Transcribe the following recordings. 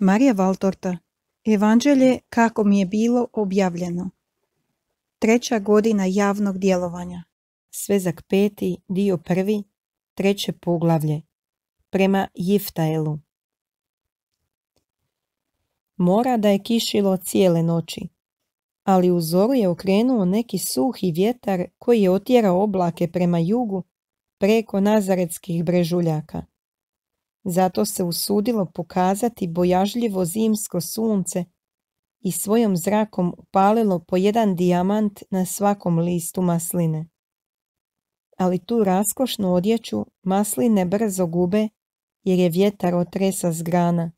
Marija Valtorta Evanđelje kako mi je bilo objavljeno Treća godina javnog djelovanja Svezak peti, dio prvi, treće poglavlje Prema Jiftaelu Mora da je kišilo cijele noći, ali u zoru je okrenuo neki suhi vjetar koji je otjerao oblake prema jugu preko nazaretskih brežuljaka. Zato se usudilo pokazati bojažljivo zimsko sunce i svojom zrakom upalilo po jedan dijamant na svakom listu masline. Ali tu raskošnu odjeću masline brzo gube jer je vjetar otresa zgrana, grana,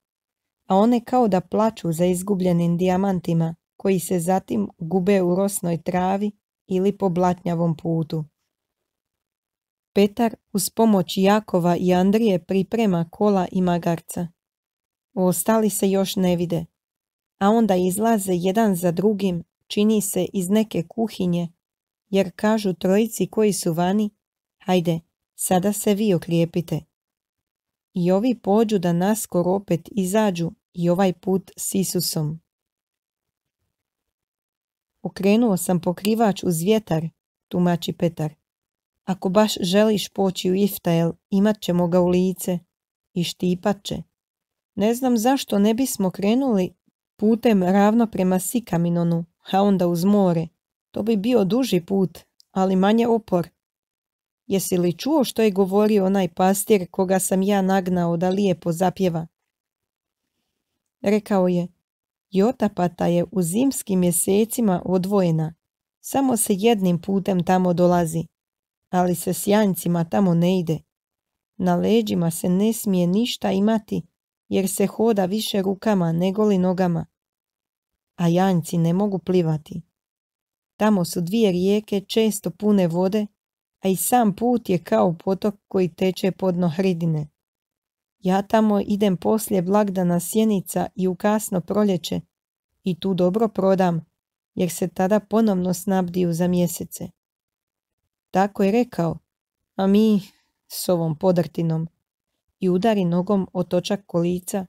a one kao da plaču za izgubljenim dijamantima koji se zatim gube u rosnoj travi ili po blatnjavom putu. Petar uz pomoć Jakova i Andrije priprema kola i magarca. Ostali se još ne vide, a onda izlaze jedan za drugim, čini se iz neke kuhinje, jer kažu trojici koji su vani, hajde, sada se vi okrijepite. I ovi pođu da naskor opet izađu i ovaj put s Isusom. Okrenuo sam pokrivač uz vjetar, tumači Petar. Ako baš želiš poći u Iftael, imat ćemo ga u lice i štipat će. Ne znam zašto ne bismo krenuli putem ravno prema Sikaminonu, a onda uz more. To bi bio duži put, ali manje opor. Jesi li čuo što je govorio onaj pastir koga sam ja nagnao da lijepo zapjeva? Rekao je, Jotapata je u zimskim mjesecima odvojena. Samo se jednim putem tamo dolazi ali se janjcima tamo ne ide. Na leđima se ne smije ništa imati, jer se hoda više rukama nego nogama. A janjci ne mogu plivati. Tamo su dvije rijeke često pune vode, a i sam put je kao potok koji teče podno hridine. Ja tamo idem poslije blagdana sjenica i u kasno proljeće i tu dobro prodam, jer se tada ponovno snabdiju za mjesece. Tako je rekao, a mi s ovom podrtinom i udari nogom o točak kolica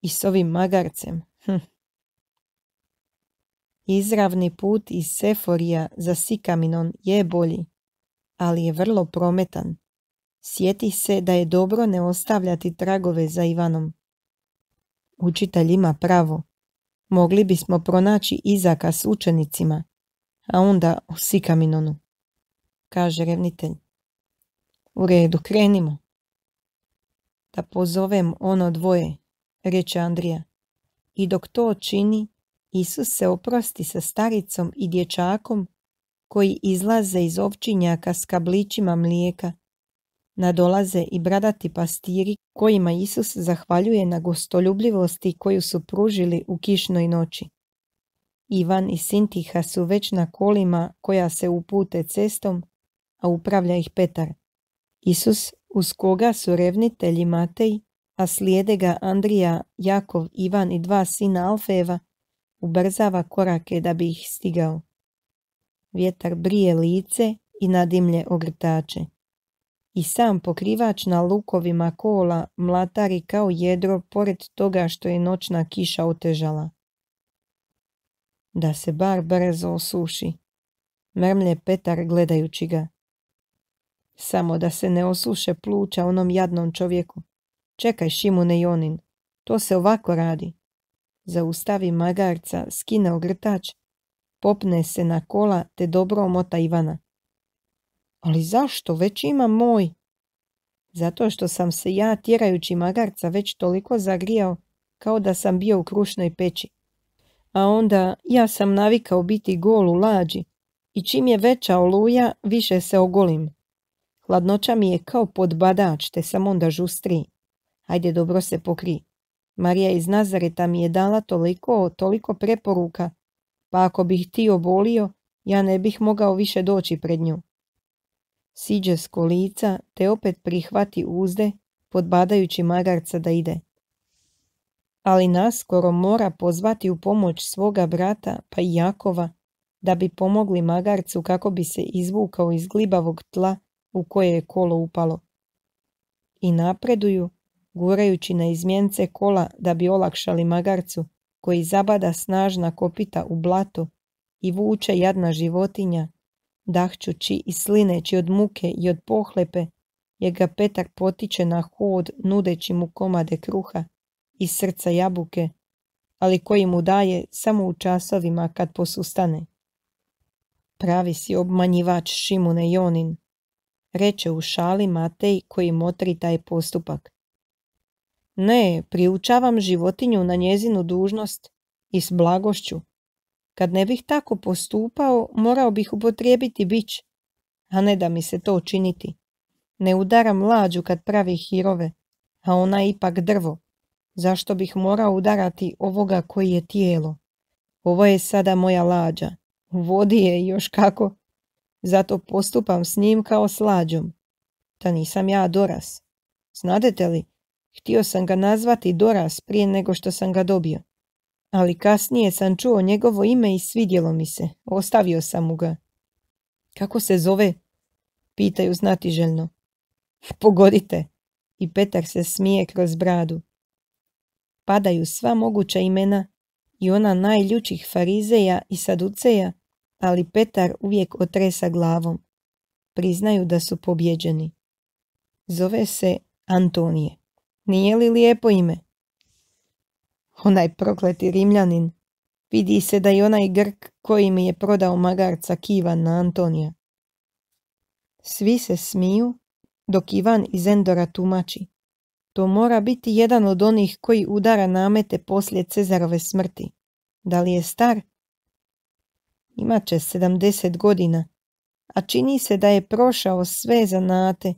i s ovim magarcem. Hm. Izravni put iz Seforija za Sikaminon je bolji, ali je vrlo prometan. Sjeti se da je dobro ne ostavljati tragove za Ivanom. Učitelj ima pravo. Mogli bismo pronaći Izaka s učenicima, a onda u Sikaminonu kaže revnitelj. U redu, krenimo. Da pozovem ono dvoje, reče Andrija. I dok to čini, Isus se oprosti sa staricom i dječakom koji izlaze iz ovčinjaka s kablićima mlijeka. Nadolaze i bradati pastiri kojima Isus zahvaljuje na gostoljubljivosti koju su pružili u kišnoj noći. Ivan i Sintiha su već na kolima koja se upute cestom a upravlja ih Petar. Isus, uz koga su revnitelji Matej, a slijede ga Andrija, Jakov, Ivan i dva sina Alfeva, ubrzava korake da bi ih stigao. Vjetar brije lice i nadimlje ogrtače. I sam pokrivač na lukovima kola mlatari kao jedro pored toga što je noćna kiša otežala. Da se bar brzo osuši, mrmlje Petar gledajući ga. Samo da se ne osuše pluća onom jadnom čovjeku. Čekaj, Šimune Jonin, to se ovako radi. Zaustavi magarca, skine ogrtač, popne se na kola te dobro omota Ivana. Ali zašto? Već ima moj. Zato što sam se ja tjerajući magarca već toliko zagrijao kao da sam bio u krušnoj peći. A onda ja sam navikao biti gol u lađi i čim je veća oluja više se ogolim. Hladnoća mi je kao podbadač, te sam onda žustri. Ajde dobro se pokri. Marija iz Nazareta mi je dala toliko, toliko preporuka, pa ako bih ti obolio, ja ne bih mogao više doći pred nju. Siđe s kolica, te opet prihvati uzde, podbadajući magarca da ide. Ali naskoro mora pozvati u pomoć svoga brata, pa i Jakova, da bi pomogli magarcu kako bi se izvukao iz glibavog tla u koje je kolo upalo. I napreduju, gurajući na izmjence kola da bi olakšali magarcu koji zabada snažna kopita u blatu i vuče jadna životinja, dahćući i slineći od muke i od pohlepe, jer ga Petar potiče na hod nudeći mu komade kruha i srca jabuke, ali koji mu daje samo u časovima kad posustane. Pravi si obmanjivač Šimune Jonin, reče u šali Matej koji motri taj postupak. Ne, priučavam životinju na njezinu dužnost i s blagošću. Kad ne bih tako postupao, morao bih upotrijebiti bić, a ne da mi se to činiti. Ne udaram lađu kad pravi hirove, a ona je ipak drvo. Zašto bih morao udarati ovoga koji je tijelo? Ovo je sada moja lađa. Vodi je još kako. Zato postupam s njim kao slađom. Da nisam ja Doras. Znadete li, htio sam ga nazvati Doras prije nego što sam ga dobio. Ali kasnije sam čuo njegovo ime i svidjelo mi se. Ostavio sam mu ga. Kako se zove? Pitaju znatiželjno. Pogodite. I Petar se smije kroz bradu. Padaju sva moguća imena i ona najljučih farizeja i saduceja ali Petar uvijek otresa glavom. Priznaju da su pobjeđeni. Zove se Antonije. Nije li lijepo ime? Onaj prokleti rimljanin. Vidi se da i onaj grk koji mi je prodao magarca Kivan na Antonija. Svi se smiju dok Ivan iz Endora tumači. To mora biti jedan od onih koji udara namete poslije Cezarove smrti. Da li je star će 70 godina, a čini se da je prošao sve zanate.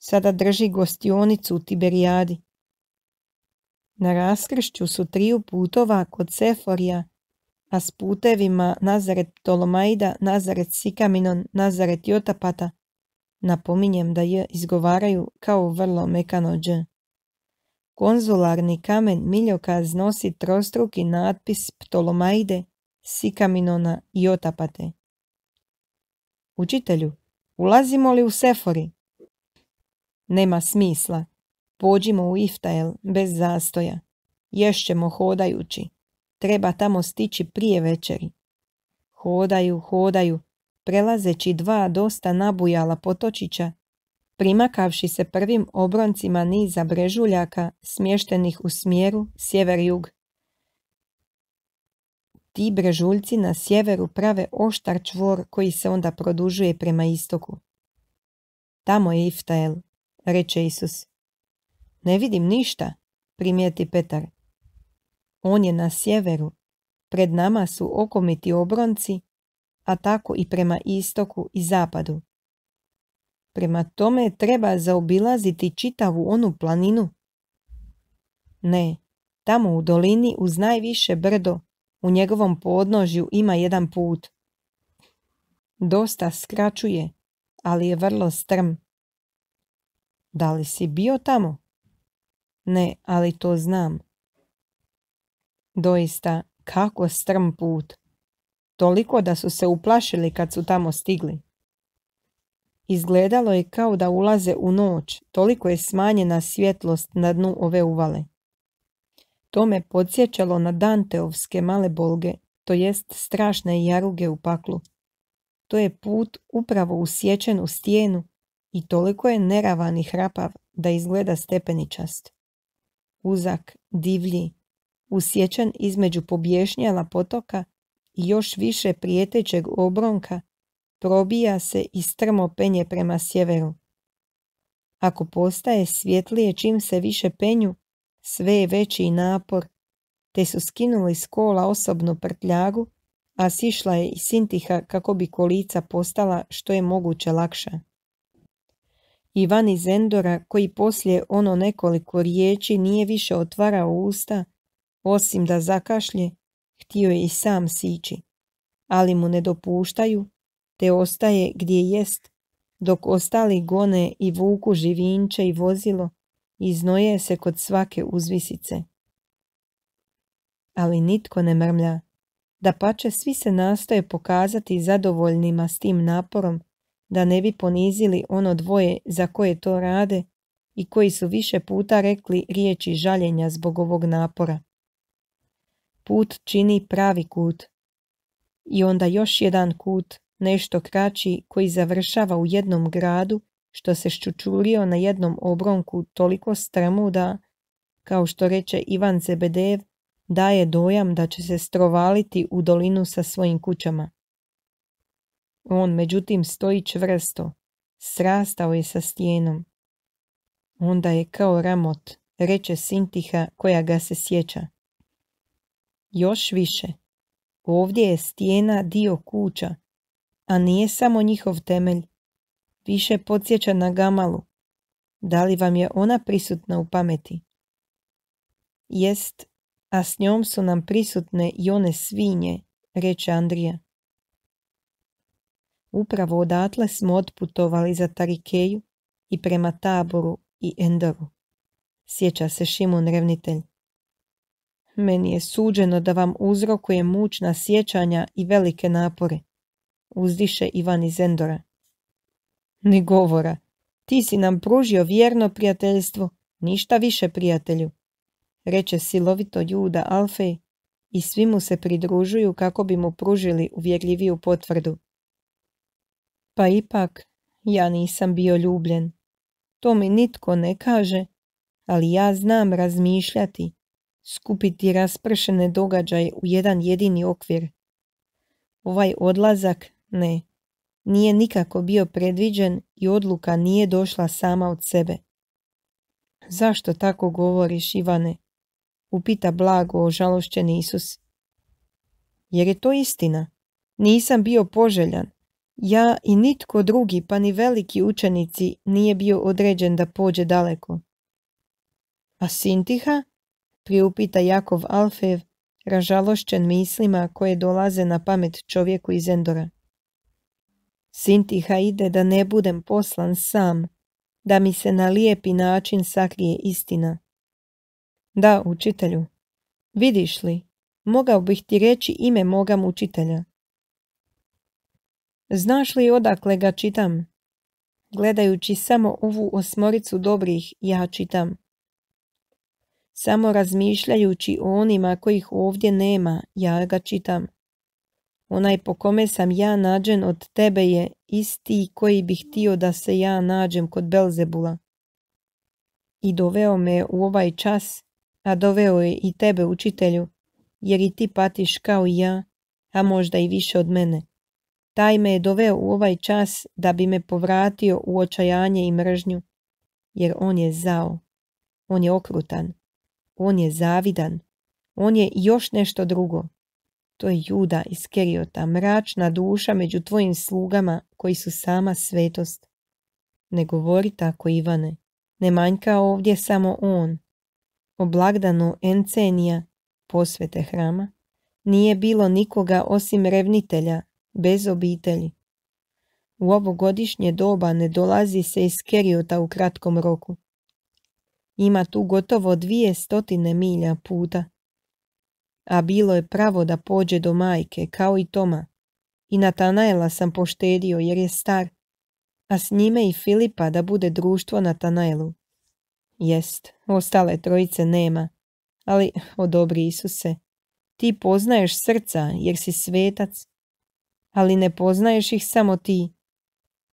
Sada drži gostionicu u Tiberijadi. Na raskršću su triju putova kod Seforija, a s putevima Nazaret Ptolomajda, Nazaret Sikaminon, Nazaret Jotapata, napominjem da je izgovaraju kao vrlo mekano Konzularni kamen miljokaz znosi trostruki natpis Ptolomaide. Sikaminona i Otapate. Učitelju, ulazimo li u Sefori? Nema smisla. Pođimo u Iftael bez zastoja. Ješćemo hodajući. Treba tamo stići prije večeri. Hodaju, hodaju, prelazeći dva dosta nabujala potočića, primakavši se prvim obroncima niza brežuljaka smještenih u smjeru sjever-jug ti brežuljci na sjeveru prave oštar čvor koji se onda produžuje prema istoku. Tamo je Iftael, reče Isus. Ne vidim ništa, primijeti Petar. On je na sjeveru. Pred nama su okomiti obronci, a tako i prema istoku i zapadu. Prema tome treba zaobilaziti čitavu onu planinu. Ne, tamo u dolini uz najviše brdo u njegovom podnožju ima jedan put. Dosta skraćuje, ali je vrlo strm. Da li si bio tamo? Ne, ali to znam. Doista, kako strm put. Toliko da su se uplašili kad su tamo stigli. Izgledalo je kao da ulaze u noć, toliko je smanjena svjetlost na dnu ove uvale. To me podsjećalo na Danteovske male bolge, to jest strašne jaruge u paklu. To je put upravo usječen u stijenu i toliko je neravan i hrapav da izgleda stepeničast. Uzak, divlji, usječen između pobješnjala potoka i još više prijetećeg obronka, probija se i strmo penje prema sjeveru. Ako postaje svjetlije čim se više penju, sve je veći napor, te su skinuli s kola osobnu prtljagu, a sišla je i Sintiha kako bi kolica postala što je moguće lakša. Ivan iz Endora, koji poslije ono nekoliko riječi nije više otvarao usta, osim da zakašlje, htio je i sam sići, ali mu ne dopuštaju, te ostaje gdje jest, dok ostali gone i vuku živinče i vozilo, i znoje se kod svake uzvisice. Ali nitko ne mrmlja, da pače svi se nastoje pokazati zadovoljnima s tim naporom, da ne bi ponizili ono dvoje za koje to rade i koji su više puta rekli riječi žaljenja zbog ovog napora. Put čini pravi kut. I onda još jedan kut, nešto kraći koji završava u jednom gradu što se ščučulio na jednom obronku toliko strmu da, kao što reče Ivan Zebedev, daje dojam da će se strovaliti u dolinu sa svojim kućama. On međutim stoji čvrsto, srastao je sa stijenom. Onda je kao ramot, reče Sintiha koja ga se sjeća. Još više, ovdje je stijena dio kuća, a nije samo njihov temelj više podsjeća na gamalu. Da li vam je ona prisutna u pameti? Jest, a s njom su nam prisutne i one svinje, reče Andrija. Upravo odatle smo otputovali za Tarikeju i prema Taboru i Endoru. Sjeća se Šimun Revnitelj. Meni je suđeno da vam uzrokuje mučna sjećanja i velike napore. Uzdiše Ivan iz Endora. Ni govora. Ti si nam pružio vjerno prijateljstvo, ništa više prijatelju, reče silovito Juda Alfej i svi mu se pridružuju kako bi mu pružili uvjerljiviju potvrdu. Pa ipak, ja nisam bio ljubljen. To mi nitko ne kaže, ali ja znam razmišljati, skupiti raspršene događaje u jedan jedini okvir. Ovaj odlazak, ne nije nikako bio predviđen i odluka nije došla sama od sebe. Zašto tako govoriš, Ivane? Upita blago žalošćen Isus. Jer je to istina. Nisam bio poželjan. Ja i nitko drugi, pa ni veliki učenici, nije bio određen da pođe daleko. A Sintiha? Priupita Jakov Alfev, ražalošćen mislima koje dolaze na pamet čovjeku iz Endora. Sintiha ide da ne budem poslan sam, da mi se na lijepi način sakrije istina. Da, učitelju, vidiš li, mogao bih ti reći ime moga učitelja. Znaš li odakle ga čitam? Gledajući samo ovu osmoricu dobrih, ja čitam. Samo razmišljajući o onima kojih ovdje nema, ja ga čitam. Onaj po kome sam ja nađen od tebe je isti koji bi htio da se ja nađem kod Belzebula. I doveo me u ovaj čas, a doveo je i tebe učitelju, jer i ti patiš kao i ja, a možda i više od mene. Taj me je doveo u ovaj čas da bi me povratio u očajanje i mržnju, jer on je zao, on je okrutan, on je zavidan, on je još nešto drugo. To je Juda iz Keriota, mračna duša među tvojim slugama koji su sama svetost. Ne govori tako, Ivane. Ne manjka ovdje samo on. O blagdanu Encenija, posvete hrama, nije bilo nikoga osim revnitelja, bez obitelji. U godišnje doba ne dolazi se iz Keriota u kratkom roku. Ima tu gotovo dvije stotine milja puta a bilo je pravo da pođe do majke, kao i Toma. I Natanaela sam poštedio jer je star, a s njime i Filipa da bude društvo Natanaelu. Jest, ostale trojice nema, ali, o dobri Isuse, ti poznaješ srca jer si svetac, ali ne poznaješ ih samo ti.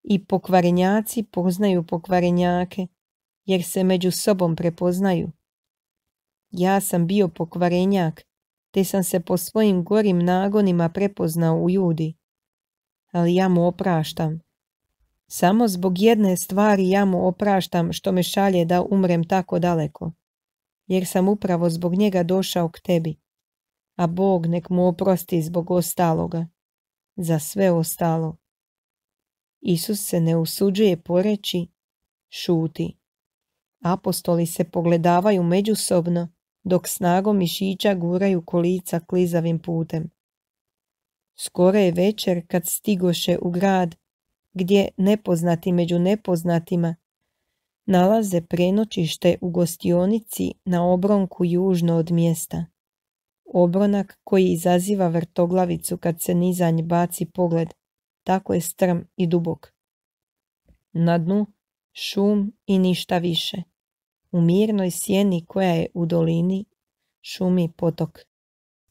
I pokvarenjaci poznaju pokvarenjake, jer se među sobom prepoznaju. Ja sam bio pokvarenjak, te sam se po svojim gorim nagonima prepoznao u judi. Ali ja mu opraštam. Samo zbog jedne stvari ja mu opraštam što me šalje da umrem tako daleko. Jer sam upravo zbog njega došao k tebi. A Bog nek mu oprosti zbog ostaloga. Za sve ostalo. Isus se ne usuđuje poreći, šuti. Apostoli se pogledavaju međusobno dok snagom mišića guraju kolica klizavim putem. Skoro je večer kad stigoše u grad, gdje nepoznati među nepoznatima nalaze prenočište u gostionici na obronku južno od mjesta. Obronak koji izaziva vrtoglavicu kad se nizanj baci pogled, tako je strm i dubok. Na dnu šum i ništa više u mirnoj sjeni koja je u dolini šumi potok